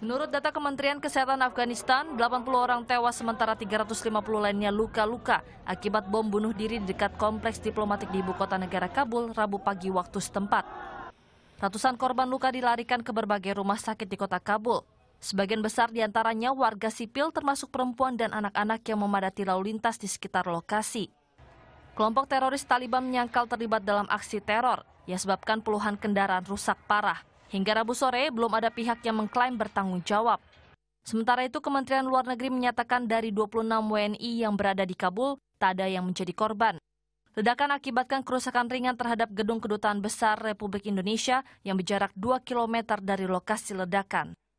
Menurut data Kementerian Kesehatan Afghanistan, 80 orang tewas sementara 350 lainnya luka-luka akibat bom bunuh diri di dekat kompleks diplomatik di ibu kota negara Kabul Rabu pagi waktu setempat. Ratusan korban luka dilarikan ke berbagai rumah sakit di kota Kabul. Sebagian besar diantaranya warga sipil termasuk perempuan dan anak-anak yang memadati lalu lintas di sekitar lokasi. Kelompok teroris Taliban menyangkal terlibat dalam aksi teror yang sebabkan puluhan kendaraan rusak parah. Hingga Rabu sore, belum ada pihak yang mengklaim bertanggung jawab. Sementara itu, Kementerian Luar Negeri menyatakan dari 26 WNI yang berada di Kabul, tak ada yang menjadi korban. Ledakan akibatkan kerusakan ringan terhadap gedung kedutaan besar Republik Indonesia yang berjarak 2 km dari lokasi ledakan.